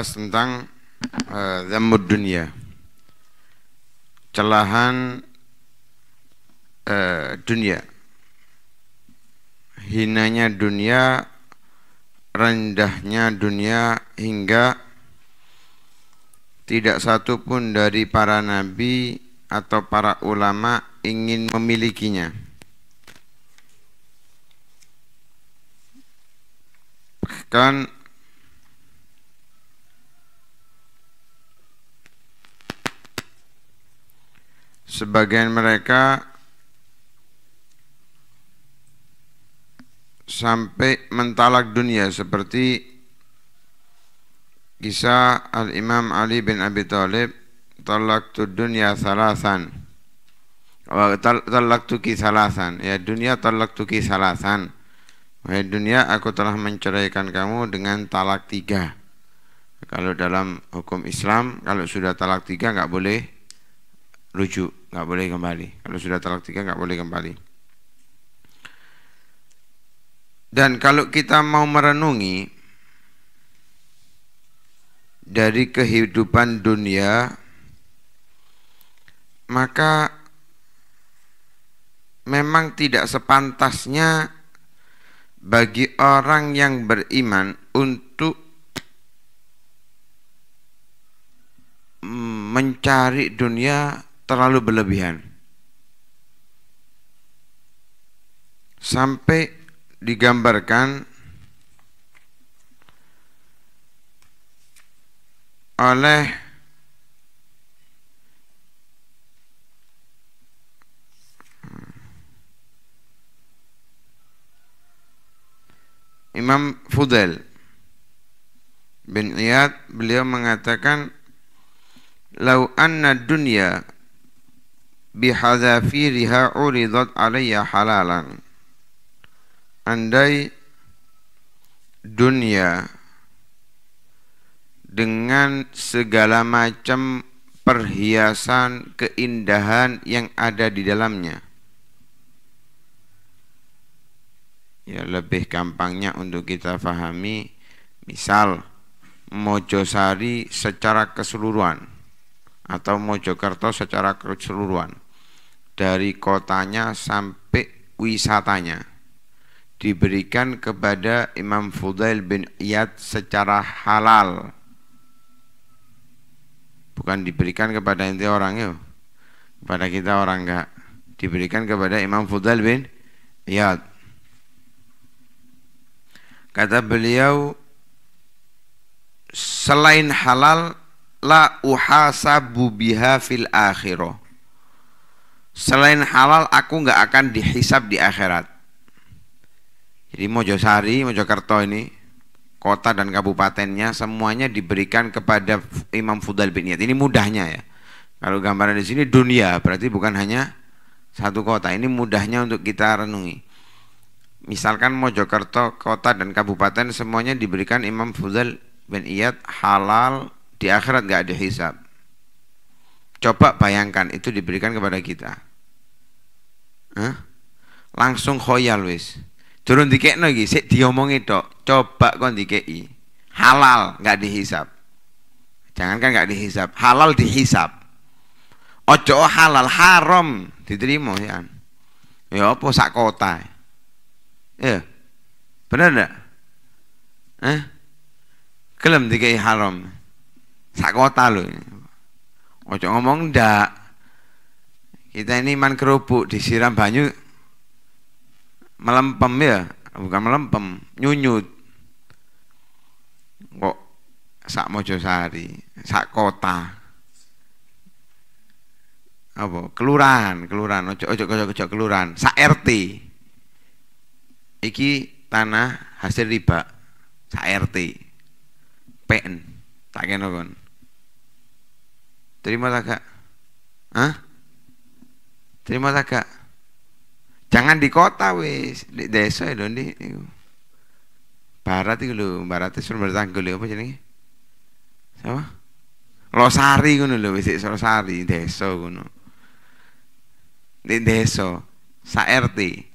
membahas tentang uh, dunia celahan uh, dunia hinanya dunia rendahnya dunia hingga tidak satu pun dari para nabi atau para ulama ingin memilikinya. Bahkan sebagian mereka sampai mentalak dunia seperti kisah Al-Imam Ali bin Abi Thalib talak tu dunia salasan oh, talak ki salasan ya dunia talak ki salasan Wahai dunia aku telah menceraikan kamu dengan talak tiga Kalau dalam hukum Islam Kalau sudah talak tiga nggak boleh rujuk nggak boleh kembali kalau sudah talak tiga nggak boleh kembali dan kalau kita mau merenungi dari kehidupan dunia maka memang tidak sepantasnya bagi orang yang beriman untuk mencari dunia terlalu berlebihan. Sampai digambarkan oleh Imam Fudel bin Iyad beliau mengatakan lau anna dunya bihadzafiriha uridat alayya halalan andai dunia dengan segala macam perhiasan keindahan yang ada di dalamnya ya lebih gampangnya untuk kita fahami misal Mojosari secara keseluruhan atau Mojokerto secara keseluruhan dari kotanya sampai wisatanya diberikan kepada Imam Fudail bin Iyad secara halal bukan diberikan kepada inti orang yuk kepada kita orang enggak diberikan kepada Imam Fudail bin Iyad kata beliau selain halal la uhasabu biha fil akhirah. Selain halal aku nggak akan dihisab di akhirat. Jadi Mojosari, Mojokerto ini kota dan kabupatennya semuanya diberikan kepada Imam Fudal bin Iyad. Ini mudahnya ya. Kalau gambaran di sini dunia berarti bukan hanya satu kota. Ini mudahnya untuk kita renungi. Misalkan Mojokerto kota dan kabupaten semuanya diberikan Imam Fudal bin Iyad halal di akhirat nggak ada hisab. Coba bayangkan itu diberikan kepada kita. Hah? Langsung khoyal wis. Turun dikekno gi, sik diomongi tok. Coba kon dikeki. Halal nggak Jangan Jangankan nggak dihisap. halal dihisap. Ojo halal haram diterima ya. Ya apa sak kota. Ya. Bener ndak? Eh? kelam dikai haram sak kota loh ojo ngomong ndak kita ini man kerupuk disiram banyu melempem ya bukan melempem nyunyut kok sak mojosari sak kota apa kelurahan kelurahan ojo ojo ojo ojo kelurahan sak RT iki tanah hasil riba sak RT PN tak kenal kon Terimalah kak. Hah? Terimalah kak. Jangan di kota wis, di desa ya dondi. Barat itu lho, barat itu sudah tanggul ya, apa jenenge? Sama? Losari ngono lho wis Losari desa ngono. Di desa sa RT.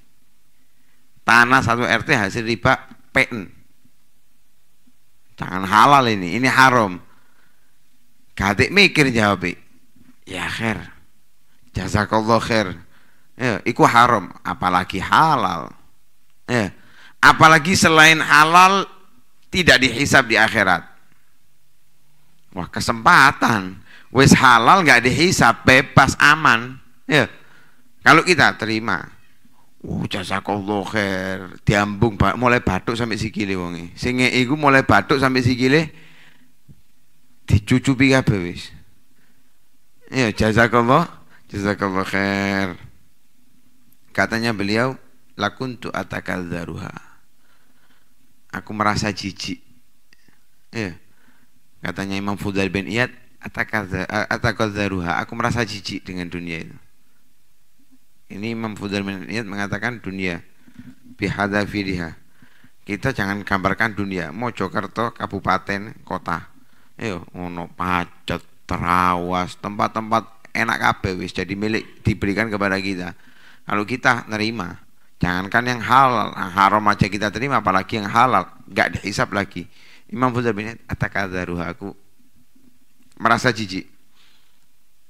Tanah satu RT hasil riba PN. Jangan halal ini, ini haram. Katik mikir jawab Ya khair Jazakallah khair ya, Iku haram apalagi halal ya, Apalagi selain halal Tidak dihisap di akhirat Wah kesempatan Wis halal gak dihisap Bebas aman ya. Kalau kita terima Oh, jazakallah khair. Diambung mulai batuk sampai sikile wonge. Singe iku mulai batuk sampai sikile dicucupi kabeh wis. Ya jazakallah, jazakallah khair. Katanya beliau lakuntu daruha, Aku merasa jijik. Ya. Katanya Imam Fudail bin Iyad daruha, Aku merasa jijik dengan dunia itu. Ini Imam Fudail bin Iyad mengatakan dunia bihadafiriha. Kita jangan gambarkan dunia, Mojokerto, kabupaten, kota eh ono pacet terawas tempat-tempat enak kabeh wis jadi milik diberikan kepada kita kalau kita nerima jangankan yang halal haram aja kita terima apalagi yang halal nggak dihisap lagi Imam Buzar bin Atakadaruh aku merasa jijik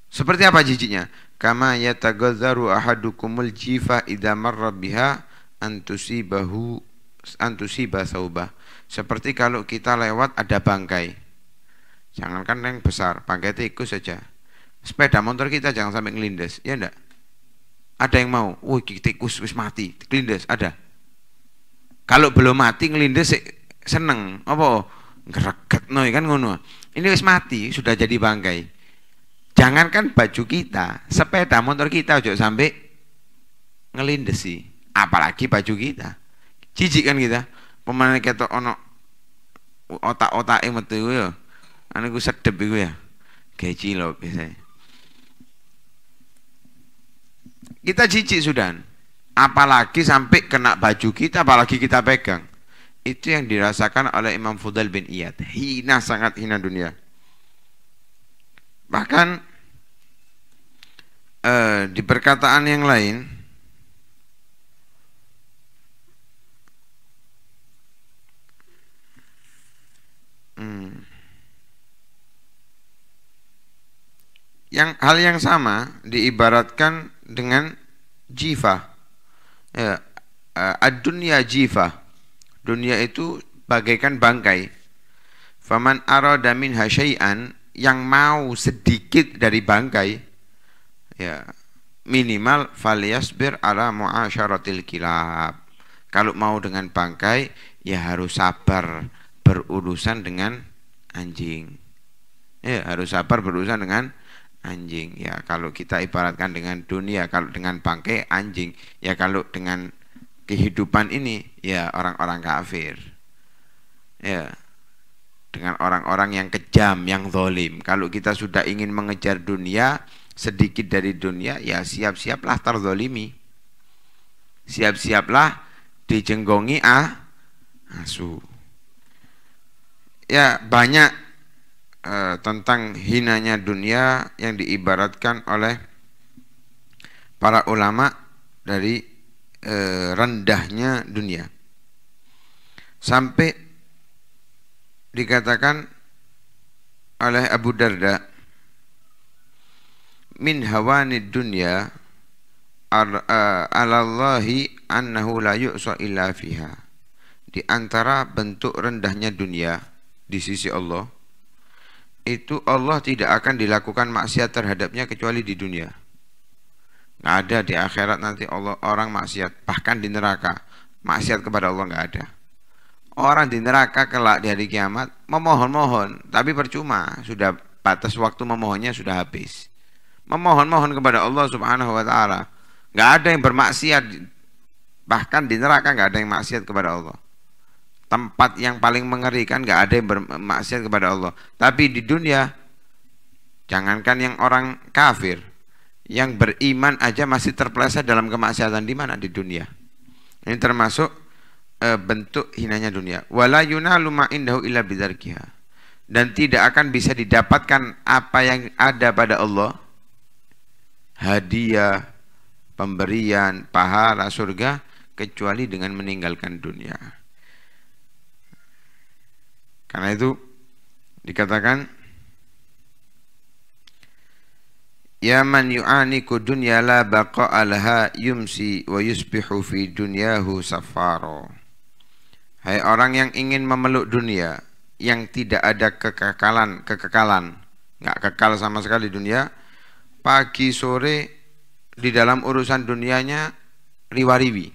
seperti apa jijiknya kama yatagadaru ahadukumul jifa idza marra biha antusibahu antusiba saubah seperti kalau kita lewat ada bangkai Jangankan yang besar, pakai tikus saja. Sepeda motor kita jangan sampai ngelindes, ya ndak? Ada yang mau, wah tikus wis mati, ngelindes, ada. Kalau belum mati ngelindes seneng, apa? Greget no, ya kan ngono. Ini wis mati, sudah jadi bangkai. Jangankan baju kita, sepeda motor kita aja sampai ngelindes sih. Apalagi baju kita. Jijik kan kita. Pemane kita ono otak otak metu ya Anak gue sedep gue ya. Gaji loh biasanya. Kita jijik sudah. Apalagi sampai kena baju kita, apalagi kita pegang. Itu yang dirasakan oleh Imam Fudal bin Iyad. Hina, sangat hina dunia. Bahkan eh, di perkataan yang lain, yang hal yang sama diibaratkan dengan jifa ya, eh, ad jifa dunia itu bagaikan bangkai faman arada min yang mau sedikit dari bangkai ya minimal falyasbir ala muasyaratil kilab kalau mau dengan bangkai ya harus sabar berurusan dengan anjing ya harus sabar berurusan dengan anjing ya kalau kita ibaratkan dengan dunia kalau dengan bangke anjing ya kalau dengan kehidupan ini ya orang-orang kafir ya dengan orang-orang yang kejam yang zolim kalau kita sudah ingin mengejar dunia sedikit dari dunia ya siap-siaplah terzolimi siap-siaplah dijenggongi ah asu ya banyak Eh, tentang hinanya dunia yang diibaratkan oleh para ulama dari uh, rendahnya dunia. Sampai dikatakan oleh Abu Darda min hawani dunya eh, alallahi annahu la yu'sa illa fiha di antara bentuk rendahnya dunia di sisi Allah itu Allah tidak akan dilakukan maksiat terhadapnya kecuali di dunia. Nggak ada di akhirat nanti Allah orang maksiat, bahkan di neraka. Maksiat kepada Allah nggak ada. Orang di neraka kelak di hari kiamat memohon-mohon, tapi percuma, sudah batas waktu memohonnya sudah habis. Memohon-mohon kepada Allah Subhanahu wa taala. Nggak ada yang bermaksiat bahkan di neraka nggak ada yang maksiat kepada Allah tempat yang paling mengerikan nggak ada yang bermaksiat kepada Allah tapi di dunia jangankan yang orang kafir yang beriman aja masih terpleset dalam kemaksiatan di mana di dunia ini termasuk e, bentuk hinanya dunia wala yunalu indahu illa bidzarkiha dan tidak akan bisa didapatkan apa yang ada pada Allah hadiah pemberian pahala surga kecuali dengan meninggalkan dunia karena itu dikatakan Ya man yu'aniku dunya la baqa'alha yumsi wa yusbihu fi dunyahu safaro. Hai orang yang ingin memeluk dunia yang tidak ada kekekalan, kekekalan, nggak kekal sama sekali dunia. Pagi sore di dalam urusan dunianya riwariwi.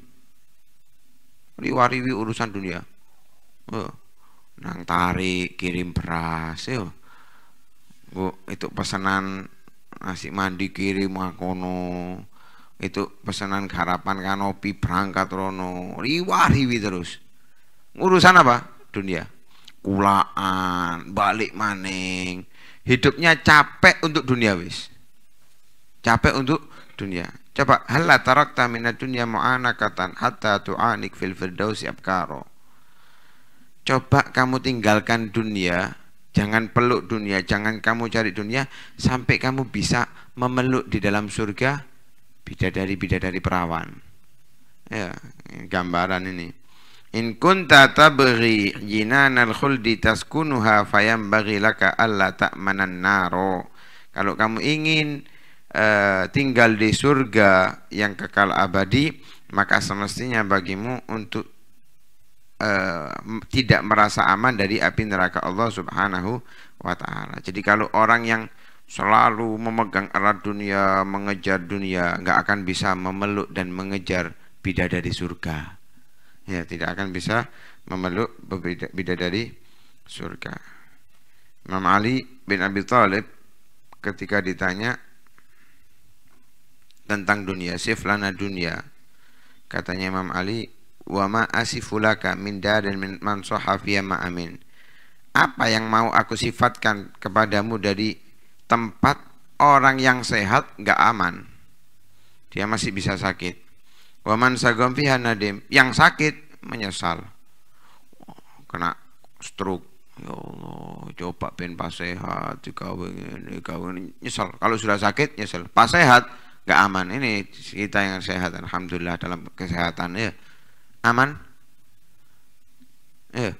Riwariwi urusan dunia. Oh nang tarik kirim beras yo Bu, itu pesanan nasi mandi kirim makono itu pesanan harapan kanopi berangkat rono riwah riwi terus urusan apa dunia ya? kulaan balik maning hidupnya capek untuk dunia wis capek untuk dunia coba hal tarakta minat dunia mu'ana katan hatta tu'anik fil firdausi abkaro Coba kamu tinggalkan dunia, jangan peluk dunia, jangan kamu cari dunia sampai kamu bisa memeluk di dalam surga bidadari-bidadari perawan. Ya, gambaran ini. In kunta jinan al khuldi taskunuha fayambaghi laka tak manan naro. Kalau kamu ingin uh, tinggal di surga yang kekal abadi, maka semestinya bagimu untuk uh, tidak merasa aman dari api neraka Allah Subhanahu wa taala. Jadi kalau orang yang selalu memegang erat dunia, mengejar dunia, nggak akan bisa memeluk dan mengejar bidadari surga. Ya, tidak akan bisa memeluk bidadari surga. Imam Ali bin Abi Thalib ketika ditanya tentang dunia, syif lana dunia. Katanya Imam Ali, wa ma asifulaka min darin min man ma ma'amin apa yang mau aku sifatkan kepadamu dari tempat orang yang sehat nggak aman dia masih bisa sakit man sagam fiha nadim yang sakit menyesal kena stroke ya Allah coba pin pas sehat dikawin dikawin nyesal kalau sudah sakit nyesal pas sehat nggak aman ini kita yang sehat alhamdulillah dalam kesehatan ya aman eh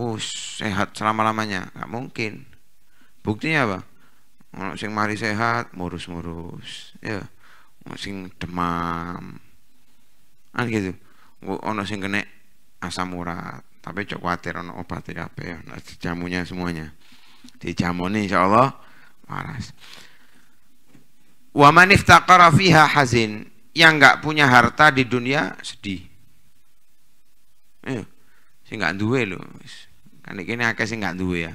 uh sehat selama lamanya nggak mungkin buktinya apa orang sing mari sehat murus-murus ya orang sing demam kan gitu ono sing kena asam urat tapi cok khawatir ono obat ya, apa ya nah, jamunya semuanya insya insyaallah waras wa hazin yang nggak punya harta di dunia sedih Eh, sing gak duwe lho. Kan ini kene akeh sing gak duwe ya.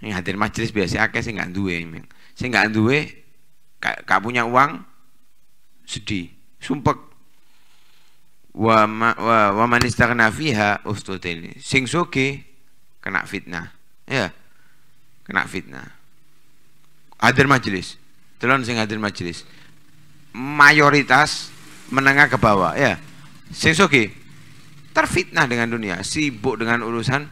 ini hadir majelis biasa akeh sing gak duwe. Sing gak duwe gak, punya uang sedih, sumpek. Wa ma, wa, wa man istaghna fiha Sing kena fitnah. Ya. Kena fitnah. Hadir majelis. Telon sing hadir majelis. Mayoritas menengah ke bawah ya. Sing terfitnah dengan dunia, sibuk dengan urusan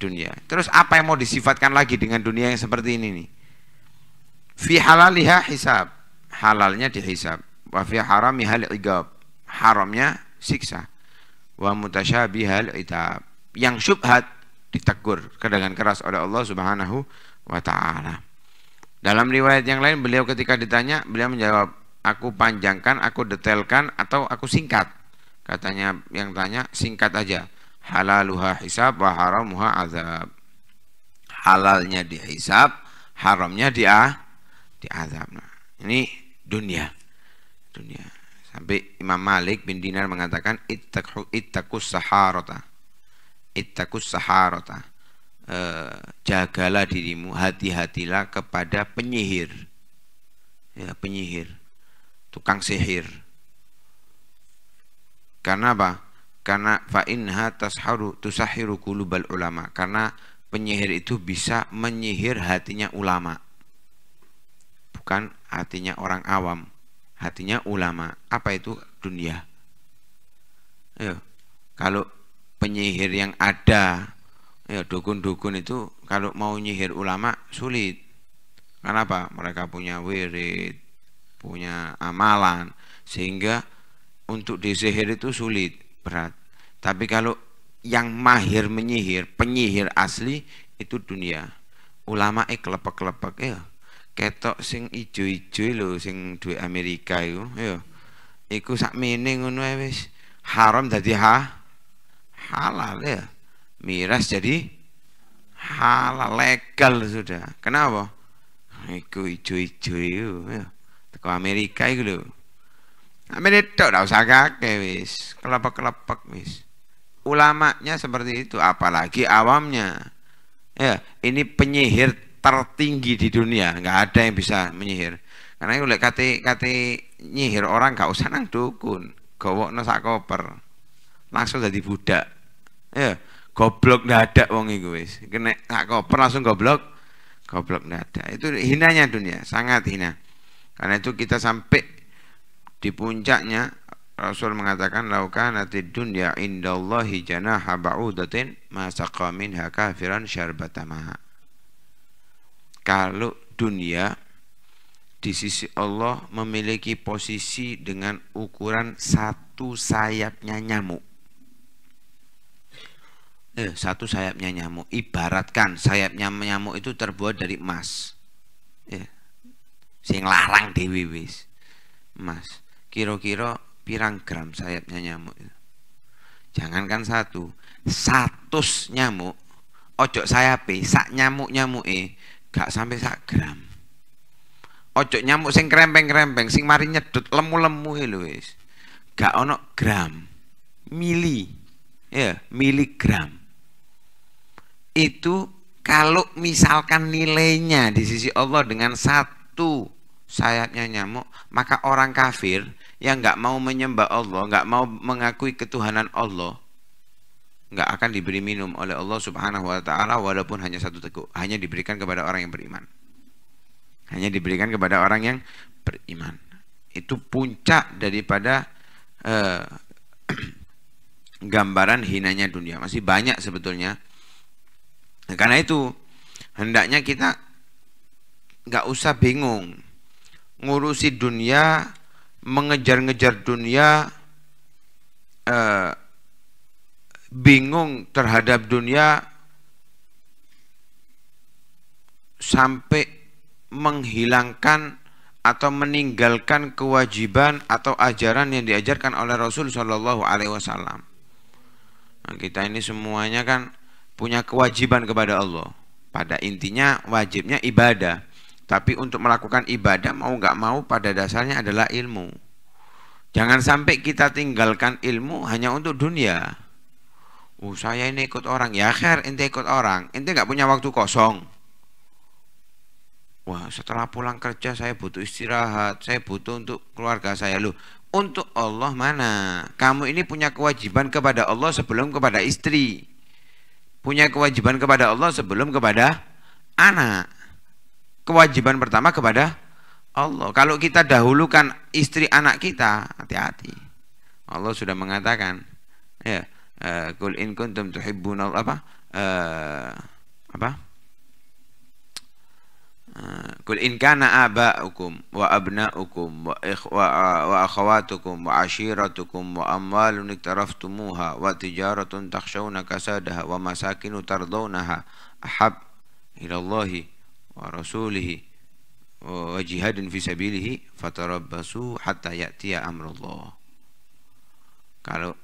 dunia. Terus apa yang mau disifatkan lagi dengan dunia yang seperti ini nih? Fi halaliha hisab, halalnya dihisab. Wa fi harami hal igab, haramnya siksa. Wa mutasyabihal itab, yang syubhat ditegur dengan keras oleh Allah Subhanahu wa taala. Dalam riwayat yang lain beliau ketika ditanya, beliau menjawab, "Aku panjangkan, aku detailkan atau aku singkat." Katanya yang tanya singkat aja. Halaluha hisab wa haramuha azab. Halalnya dihisab, haramnya di diazab. Nah, ini dunia. Dunia. Sampai Imam Malik bin Dinar mengatakan ittaqu ittaqus saharata. Ittaqus saharata. E, jagalah dirimu, hati-hatilah kepada penyihir. Ya, penyihir. Tukang sihir karena apa? Karena fa'inha tasharu tusahiru kulubal ulama. Karena penyihir itu bisa menyihir hatinya ulama. Bukan hatinya orang awam. Hatinya ulama. Apa itu dunia? Ayo, kalau penyihir yang ada, ya dukun-dukun itu kalau mau nyihir ulama sulit. Kenapa? Mereka punya wirid, punya amalan, sehingga untuk disihir itu sulit, berat. Tapi kalau yang mahir menyihir, penyihir asli itu dunia. Ulama e kelepek kelapa ya. Ketok sing ijo-ijo lho sing duwe Amerika itu ya. Iku sak ngono ae haram jadi ha halal ya. Miras jadi halal legal sudah. Kenapa? Iku ijo-ijo itu ya. Teko Amerika itu. lho amin nah, itu tidak usah kakek wis. Kelepek-kelepek wis. Ulamanya seperti itu, apalagi awamnya. Ya, ini penyihir tertinggi di dunia, nggak ada yang bisa menyihir. Karena itu lek kate kate nyihir orang nggak usah nang dukun, gowok nasa koper. Langsung jadi budak. Ya, goblok nggak ada wong itu wis. Kena nggak koper langsung goblok. Goblok nggak ada Itu hinanya dunia, sangat hina. Karena itu kita sampai di puncaknya Rasul mengatakan nati dunya indallahi janaha ba'udatin masaqa minha kafiran syarbatamaha. Kalau dunia di sisi Allah memiliki posisi dengan ukuran satu sayapnya nyamuk. Eh, satu sayapnya nyamuk. Ibaratkan sayapnya nyamuk itu terbuat dari emas. Eh, sing larang dewi wis. Emas kira-kira pirang gram sayapnya nyamuk itu. Jangankan satu, satu nyamuk, ojo sayape, sak nyamuk nyamuk eh, gak sampai sak gram. Ojok nyamuk sing krempeng krempeng, sing mari nyedut lemu lemu lho wis. Gak ono gram, mili, ya miligram. Itu kalau misalkan nilainya di sisi Allah dengan satu sayapnya nyamuk maka orang kafir yang nggak mau menyembah Allah nggak mau mengakui ketuhanan Allah nggak akan diberi minum oleh Allah Subhanahu Wa Taala walaupun hanya satu teguk hanya diberikan kepada orang yang beriman hanya diberikan kepada orang yang beriman itu puncak daripada eh, gambaran hinanya dunia masih banyak sebetulnya nah, karena itu hendaknya kita nggak usah bingung ngurusi dunia, mengejar-ngejar dunia, eh, bingung terhadap dunia, sampai menghilangkan atau meninggalkan kewajiban atau ajaran yang diajarkan oleh Rasul Shallallahu Alaihi Wasallam. Nah, kita ini semuanya kan punya kewajiban kepada Allah. Pada intinya wajibnya ibadah. Tapi untuk melakukan ibadah mau nggak mau pada dasarnya adalah ilmu. Jangan sampai kita tinggalkan ilmu hanya untuk dunia. Uh saya ini ikut orang ya khair ente ikut orang ente nggak punya waktu kosong wah setelah pulang kerja saya butuh istirahat saya butuh untuk keluarga saya loh untuk Allah mana kamu ini punya kewajiban kepada Allah sebelum kepada istri punya kewajiban kepada Allah sebelum kepada anak kewajiban pertama kepada Allah. Kalau kita dahulukan istri anak kita, hati-hati. Allah sudah mengatakan, ya, kul eh, in kuntum Allah apa? Uh, apa? Kul eh, in kana aba'ukum wa abna'ukum wa, ikhwa, wa akhawatukum wa ashiratukum wa amwalun iktaraftumuha wa tijaratun takhshawna kasadaha wa masakinu tardawnaha ahab ilallahi wa rasulihi wa jihadin fi sabilihi fatarabbasu hatta ya'tiya amrullah. Kalau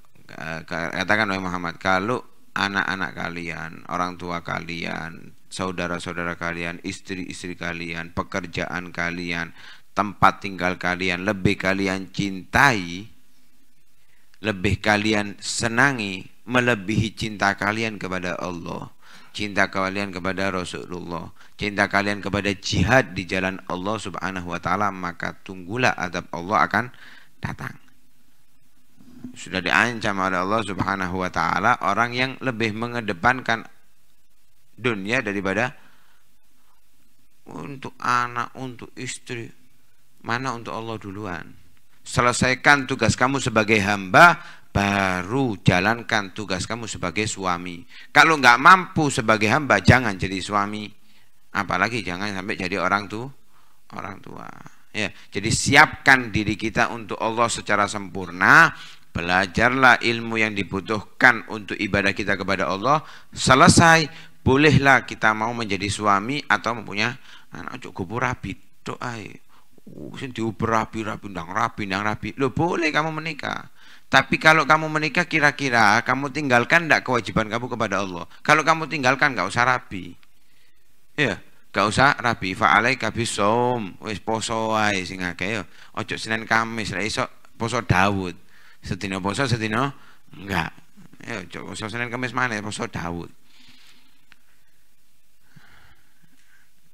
katakan oleh Muhammad, kalau anak-anak kalian, orang tua kalian, saudara-saudara kalian, istri-istri kalian, pekerjaan kalian, tempat tinggal kalian lebih kalian cintai, lebih kalian senangi melebihi cinta kalian kepada Allah cinta kalian kepada Rasulullah, cinta kalian kepada jihad di jalan Allah Subhanahu wa taala, maka tunggulah adab Allah akan datang. Sudah diancam oleh Allah Subhanahu wa taala orang yang lebih mengedepankan dunia daripada untuk anak, untuk istri. Mana untuk Allah duluan? Selesaikan tugas kamu sebagai hamba, baru jalankan tugas kamu sebagai suami. Kalau nggak mampu sebagai hamba, jangan jadi suami. Apalagi jangan sampai jadi orang tua, orang tua. Ya, jadi siapkan diri kita untuk Allah secara sempurna. Belajarlah ilmu yang dibutuhkan untuk ibadah kita kepada Allah. Selesai, bolehlah kita mau menjadi suami atau mempunyai anak cukup rapi. Doa, uh, oh, rapi, rapi, rapi, rapi. Lo boleh kamu menikah tapi kalau kamu menikah kira-kira kamu tinggalkan tidak kewajiban kamu kepada Allah. Kalau kamu tinggalkan nggak usah rapi. Ya, nggak usah rapi. Faalei kabisom, wes poso wae sing Ojo Senin Kamis, reiso poso Dawud setino poso setino enggak. Ya, ojo poso Senin Kamis mana poso Dawud.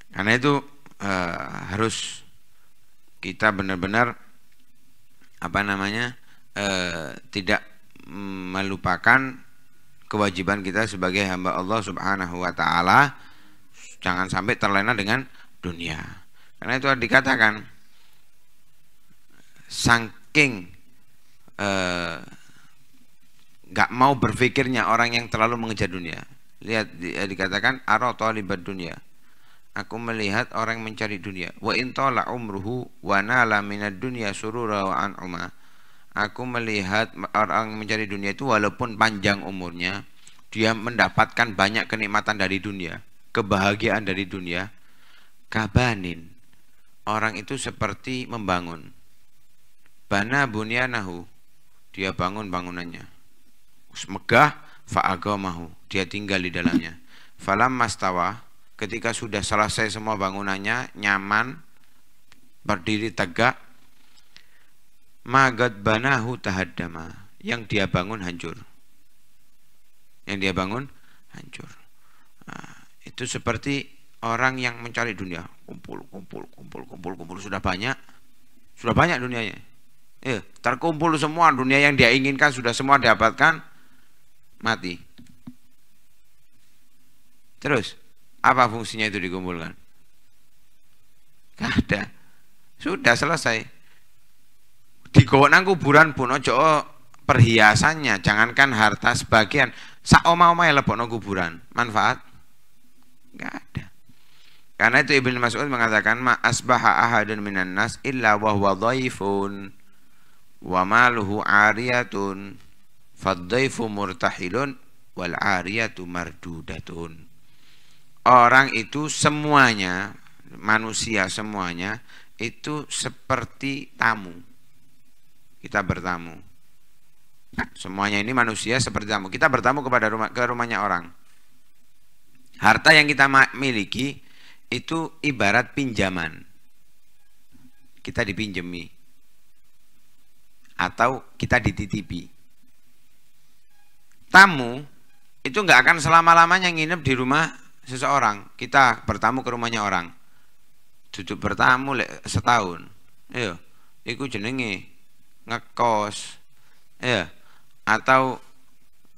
Karena itu eh, harus kita benar-benar apa namanya? Eh, tidak melupakan kewajiban kita sebagai hamba Allah Subhanahu wa taala jangan sampai terlena dengan dunia. Karena itu dikatakan saking eh, gak mau berpikirnya orang yang terlalu mengejar dunia. Lihat eh, dikatakan arata libad dunia. Aku melihat orang mencari dunia. Wa intola umruhu wa nala minad dunya surura wa an'uma aku melihat orang mencari dunia itu walaupun panjang umurnya dia mendapatkan banyak kenikmatan dari dunia kebahagiaan dari dunia kabanin orang itu seperti membangun bana bunyanahu dia bangun bangunannya megah fa'agamahu dia tinggal di dalamnya falam mastawa ketika sudah selesai semua bangunannya nyaman berdiri tegak Magat banahu Tahadama, Yang dia bangun hancur. Yang dia bangun hancur. Nah, itu seperti orang yang mencari dunia. Kumpul, kumpul, kumpul, kumpul, kumpul. Sudah banyak. Sudah banyak dunianya. Eh, terkumpul semua dunia yang dia inginkan sudah semua dapatkan mati. Terus apa fungsinya itu dikumpulkan? Gak ada. Sudah selesai. Di nang kuburan pun ojo perhiasannya, jangankan harta sebagian, sak oma-oma ya lepokno kuburan. Manfaat? nggak ada. Karena itu Ibnu Mas'ud mengatakan ma asbaha ahadun minan nas illa wa huwa dhaifun wa maluhu ariyatun fadhaifu murtahilun wal ariyatu mardudatun. Orang itu semuanya manusia semuanya itu seperti tamu kita bertamu. Semuanya ini manusia seperti tamu. Kita bertamu kepada rumah ke rumahnya orang. Harta yang kita miliki itu ibarat pinjaman. Kita dipinjemi atau kita dititipi. Tamu itu nggak akan selama-lamanya nginep di rumah seseorang. Kita bertamu ke rumahnya orang. Duduk bertamu setahun. Iya, itu jenenge ngekos ya atau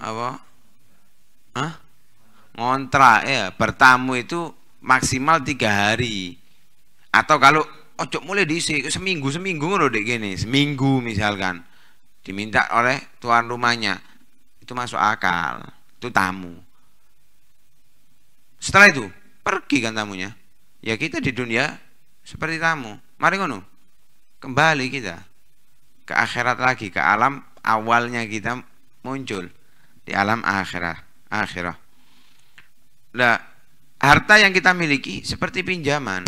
apa Hah? ngontra ya bertamu itu maksimal tiga hari atau kalau ojo oh, mulai diisi seminggu seminggu loh dek gini seminggu misalkan diminta oleh tuan rumahnya itu masuk akal itu tamu setelah itu pergi kan tamunya ya kita di dunia seperti tamu mari ngono kembali kita ke akhirat lagi ke alam awalnya kita muncul di alam akhirat akhirat lah harta yang kita miliki seperti pinjaman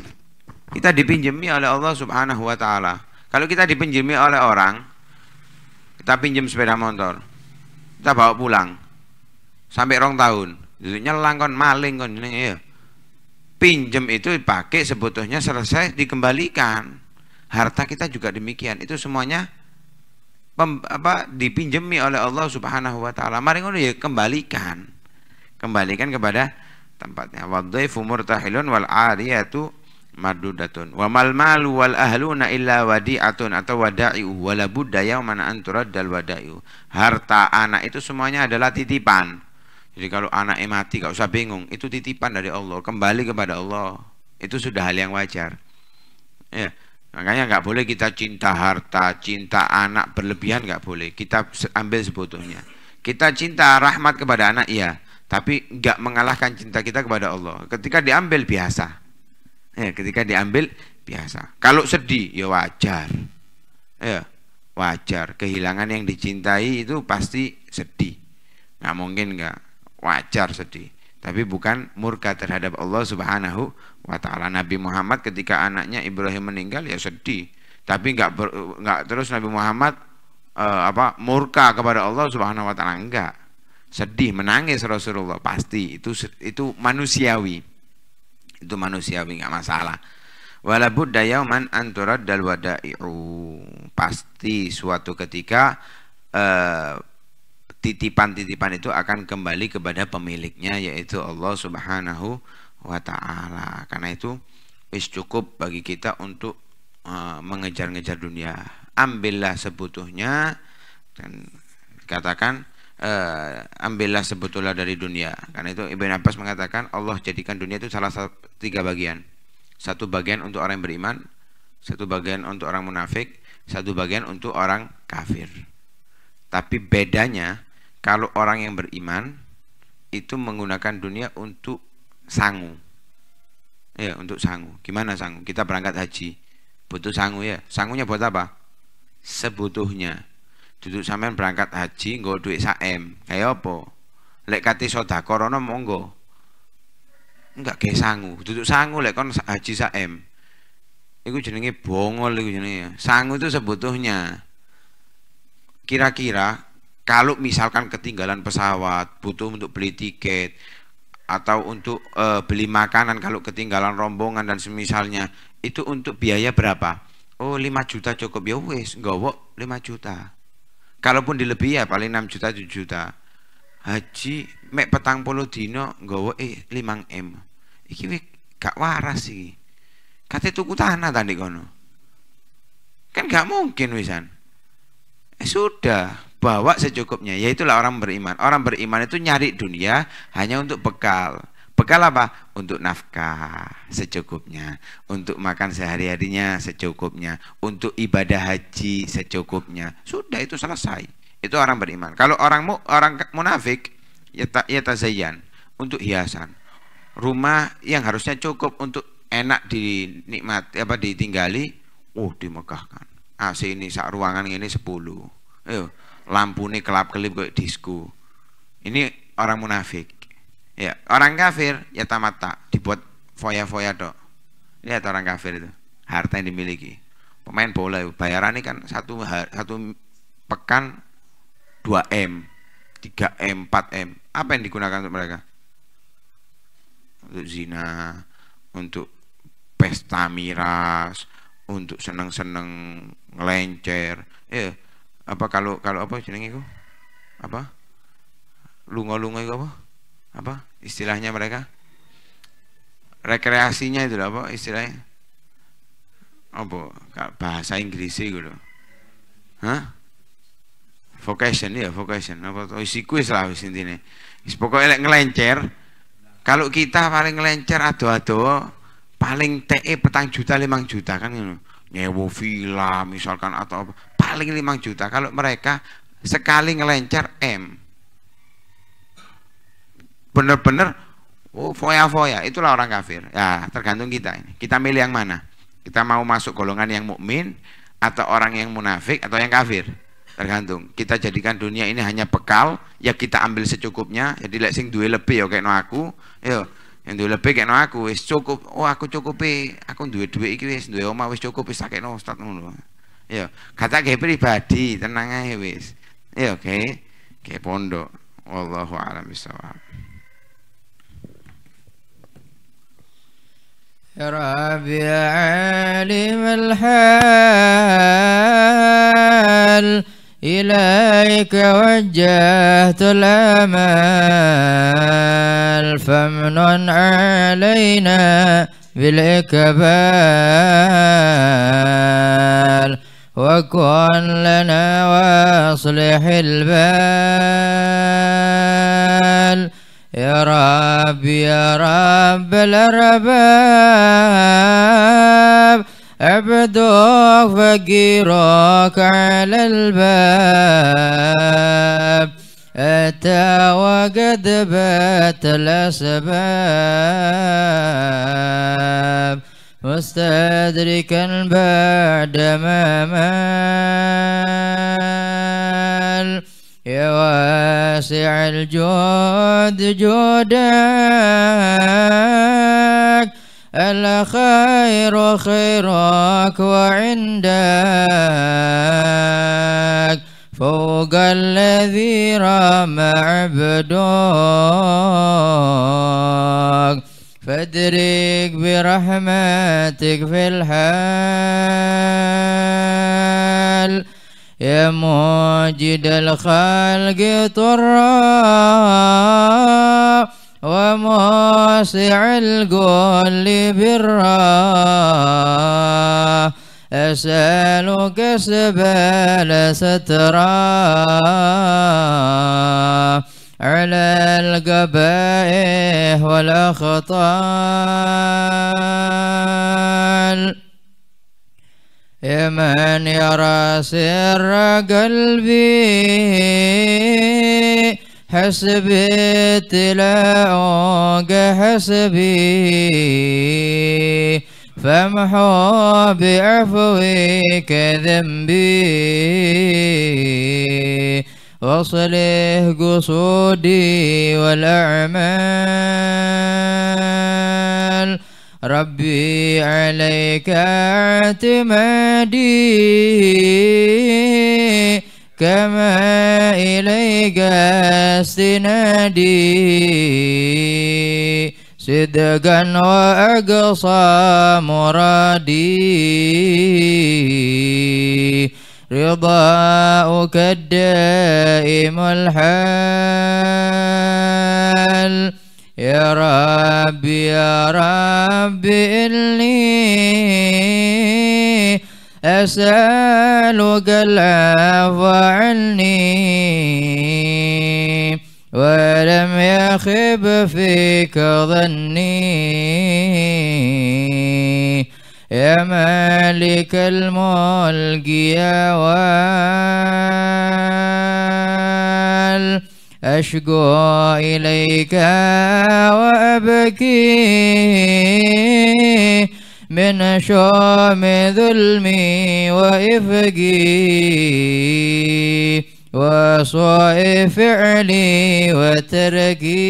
kita dipinjami oleh Allah subhanahu wa ta'ala kalau kita dipinjami oleh orang kita pinjam sepeda motor kita bawa pulang sampai rong tahun nyelang kon maling kon ya pinjam itu dipakai sebetulnya selesai dikembalikan harta kita juga demikian itu semuanya pem, apa dipinjemi oleh Allah Subhanahu wa taala. Mari ngono ya kembalikan. Kembalikan kepada tempatnya. Wadhaifu murtahilun wal ariyatu madudatun. Wa mal malu wal ahluna illa wadi'atun atau wada'iu wala budda yauman an turaddal wada'iu. Harta anak itu semuanya adalah titipan. Jadi kalau anak mati gak usah bingung, itu titipan dari Allah, kembali kepada Allah. Itu sudah hal yang wajar. Ya. Makanya nggak boleh kita cinta harta, cinta anak berlebihan nggak boleh. Kita ambil sebutuhnya. Kita cinta rahmat kepada anak iya, tapi nggak mengalahkan cinta kita kepada Allah. Ketika diambil biasa, eh ketika diambil biasa. Kalau sedih ya wajar, ya wajar. Kehilangan yang dicintai itu pasti sedih. Nggak mungkin nggak wajar sedih tapi bukan murka terhadap Allah Subhanahu wa taala. Nabi Muhammad ketika anaknya Ibrahim meninggal ya sedih, tapi nggak nggak terus Nabi Muhammad uh, apa murka kepada Allah Subhanahu wa taala enggak. Sedih, menangis Rasulullah pasti itu itu manusiawi. Itu manusiawi enggak masalah. budda yauman anturad dal wadai'u. Pasti suatu ketika uh, titipan-titipan itu akan kembali kepada pemiliknya yaitu Allah Subhanahu wa taala. Karena itu wis cukup bagi kita untuk uh, mengejar-ngejar dunia. Ambillah sebutuhnya dan katakan uh, ambillah sebetulnya dari dunia. Karena itu Ibn Abbas mengatakan Allah jadikan dunia itu salah satu tiga bagian. Satu bagian untuk orang yang beriman, satu bagian untuk orang munafik, satu bagian untuk orang kafir. Tapi bedanya kalau orang yang beriman itu menggunakan dunia untuk sangu ya untuk sangu gimana sangu kita berangkat haji butuh sangu ya sangunya buat apa sebutuhnya duduk sampean berangkat haji nggak duit saem kayak apa lek kati soda corona monggo enggak kayak sangu duduk sangu lek kon haji saem itu jenenge bongol itu jenenge sangu itu sebutuhnya kira-kira kalau misalkan ketinggalan pesawat, butuh untuk beli tiket atau untuk uh, beli makanan kalau ketinggalan rombongan dan semisalnya, itu untuk biaya berapa? Oh, 5 juta cukup ya wes, nggowo 5 juta. Kalaupun dilebih ya paling 6 juta 7 juta. Haji mek petang puluh dino nggowo eh 5 M. Iki wek gak waras sih. Kate tuku tanah tadi kono. Kan gak mungkin wisan. Eh sudah, bawa secukupnya yaitulah orang beriman orang beriman itu nyari dunia hanya untuk bekal bekal apa untuk nafkah secukupnya untuk makan sehari harinya secukupnya untuk ibadah haji secukupnya sudah itu selesai itu orang beriman kalau orang mu, orang munafik ya, ya tazayyan untuk hiasan rumah yang harusnya cukup untuk enak dinikmati apa ditinggali oh dimegahkan AC ah, ini sak ruangan ini sepuluh, Lampu ini kelap-kelip kayak disku. Ini orang munafik. Ya, orang kafir ya tamata dibuat foya-foya dok. Lihat orang kafir itu, harta yang dimiliki. Pemain bola ini kan satu satu pekan 2 M, 3 M, 4 M. Apa yang digunakan untuk mereka? Untuk zina, untuk pesta miras, untuk seneng-seneng ngelencer. Ya, apa kalau kalau apa jenenge iku? Apa? Lunga-lunga iku apa? Apa istilahnya mereka? Rekreasinya itu apa istilahnya? Apa bahasa Inggris iku lho. Hah? Vocation ya, vocation. Apa to isi kuis lah wis intine. Wis pokoke lek ngelencer, kalau kita paling ngelencer ado-ado paling TE petang juta limang juta kan ngono. Nyewo villa misalkan atau apa paling 5 juta kalau mereka sekali ngelencer M bener-bener oh foya-foya itulah orang kafir ya tergantung kita ini kita milih yang mana kita mau masuk golongan yang mukmin atau orang yang munafik atau yang kafir tergantung kita jadikan dunia ini hanya bekal ya kita ambil secukupnya jadi lek sing duwe lebih ya kayak no aku yo yang duwe lebih kayak no aku wis cukup oh aku cukupi aku duwe duwe iki wis duwe omah wis cukup wis sakekno ustaz ngono Ya, kata kayak pribadi, tenang aja wis. Ya, oke. okay. Kayak pondok. Wallahu a'lam bishawab. يا رب يا عالم الحال إليك وجهت الأمال فمن علينا بالإكبال وكن لنا واصلح البال يا رب يا رب الأرباب عبدوك فقيرك على الباب أتى وقد بات الأسباب مستدركا بعد ما مال يا واسع الجود جودك الخير خيرك وعندك فوق الذي رمى عبدك فادرك برحمتك في الحال يا موجد الخلق طرا وموسع الكل برا أسألك سبال سترا على القبائح والأخطال من يرى سر قلبي حسبي تلاوق حسبي فامحو بعفوك ذنبي واصله قصودي والأعمال ربي عليك اعتمادي كما إليك استنادي صدقا وأقصى مرادي رضاؤك الدائم الحال يا رب يا رب إني أسألك العفو عني ولم يخب فيك ظني يا مالك الملك يا وال أشكو إليك وأبكي من شوم ظلمي وإفقي وسوء فعلي وتركي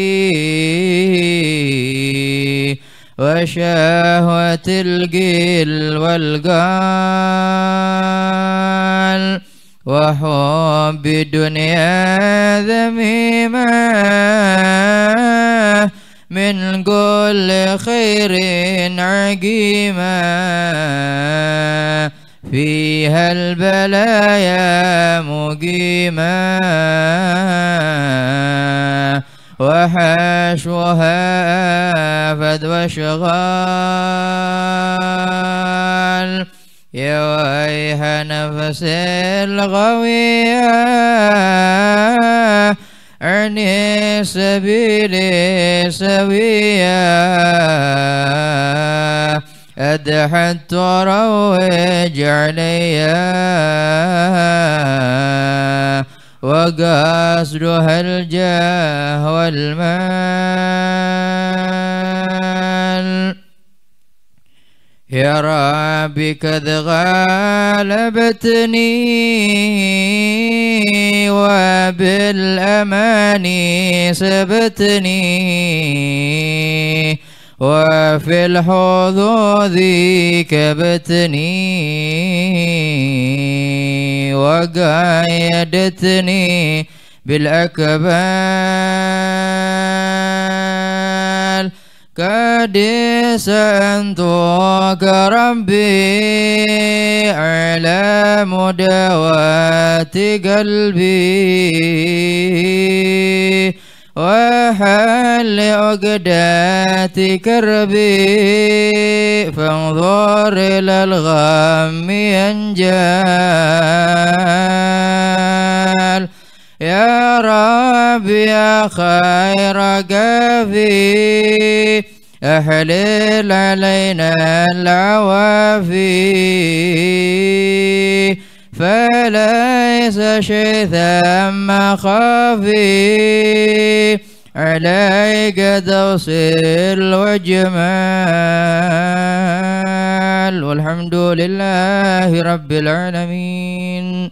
وشهوة الجيل والقال وحب دنيا ذميمة من كل خير عقيمة فيها البلايا مقيمة وحشوها فد وشغال يا ويح نفس الغوية عني سبيلي سوية أدحت تروج عليا وقصدها الجاه والمال يا ربي قد غلبتني وبالأماني سبتني وفي الحظوظ كبتني وقايدتني بالأكبال قد أنت ربي على مدوات قلبي وحل عقدات كربي فانظر إلى الغم ينجال يا رب يا خير كافي أحلل علينا العوافي فليس شيء ثم خفي عليك توصيل وجمال والحمد لله رب العالمين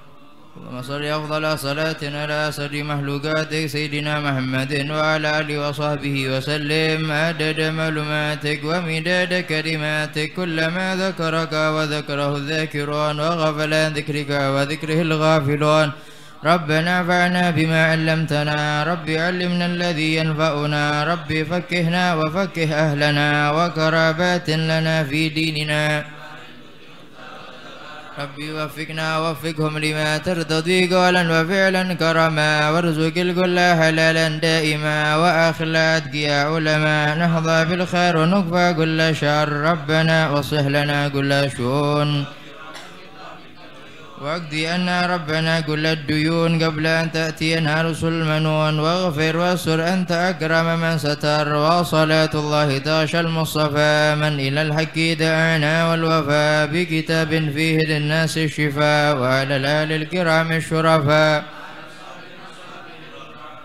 اللهم صل أفضل صلاة على أسد مخلوقاتك سيدنا محمد وعلى آله وصحبه وسلم عدد معلوماتك ومداد كلماتك كلما ذكرك وذكره الذاكرون وغفل عن ذكرك وذكره الغافلون ربنا فعنا بما علمتنا رب علمنا الذي ينفعنا رب فكهنا وفكه أهلنا وكرابات لنا في ديننا ربي وفقنا وفقهم لما ترتضي قولا وفعلا كرما وارزق الكل حلالا دائما واخلاد يا علما نهضى بالخير ونكفى كل شر ربنا وصح لنا كل شؤون واقضي أن ربنا كل الديون قبل أن تأتينا رسل منون واغفر واستر أنت أكرم من ستر وصلاة الله تغشى المصطفى من إلى الحق دعانا والوفاء بكتاب فيه للناس الشفاء وعلى الآل الكرام الشرفاء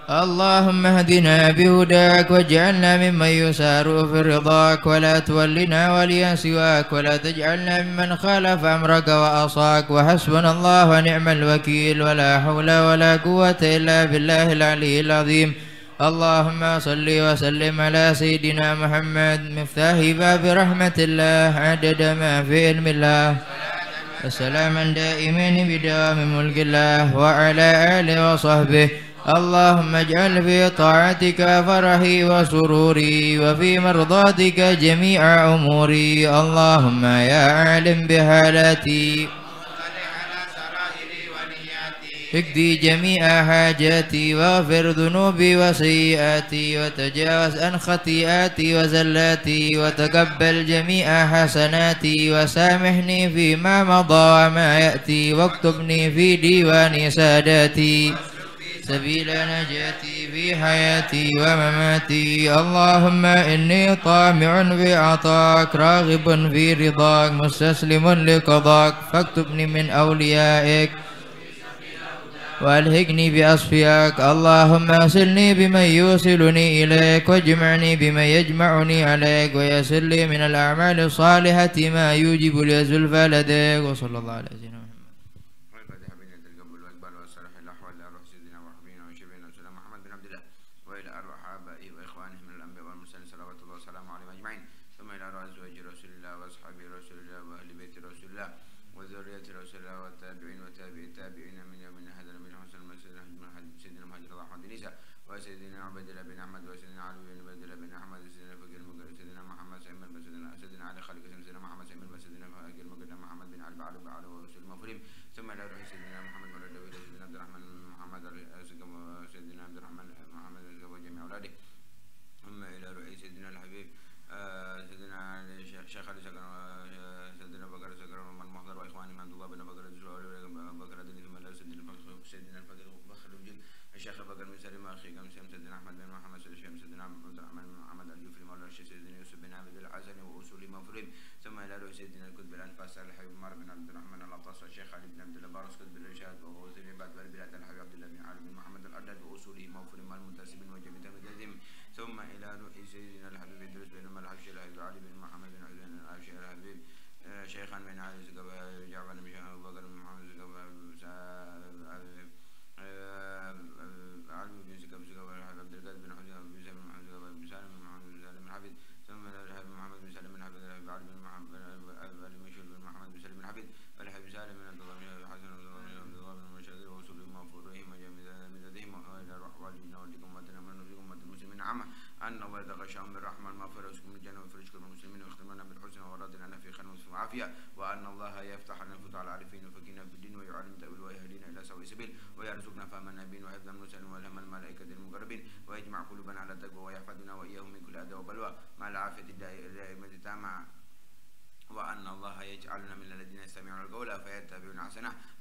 اللهم اهدنا بهداك واجعلنا ممن يسار في رضاك ولا تولنا وليا سواك ولا تجعلنا ممن خالف امرك وعصاك وحسبنا الله ونعم الوكيل ولا حول ولا قوه الا بالله العلي العظيم اللهم صل وسلم على سيدنا محمد مفتاح باب رحمه الله عدد ما في علم الله وسلاما دائما بدوام ملك الله وعلى اله وصحبه اللهم اجعل في طاعتك فرحي وسروري وفي مرضاتك جميع أموري اللهم يا عالم بحالتي اكدي جميع حاجاتي واغفر ذنوبي وسيئاتي وتجاوز عن خطيئاتي وزلاتي وتقبل جميع حسناتي وسامحني فيما مضى وما يأتي واكتبني في ديوان ساداتي سبيل نجاتي في حياتي ومماتي اللهم إني طامع بعطاك راغب في رضاك مستسلم لقضاك فاكتبني من أوليائك والهجني بأصفياك اللهم أسلني بمن يوصلني إليك واجمعني بمن يجمعني عليك ويسر لي من الأعمال الصالحة ما يوجب لي زلفى لديك وصلى الله عليه وسلم والعافية وأن الله يفتح لنا الفتح على العارفين ويفقهنا في الدين ويعلم تأويل ويهدينا إلى سواء السبيل ويرزقنا فهم النبيين وحفظ المرسلين ويلهم الملائكة المقربين ويجمع قلوبنا على التقوى ويحفظنا وإياهم من كل أذى وبلوى مع العافية الدائمة التامة وأن الله يجعلنا من الذين يستمعون القول فيتبعون أحسنه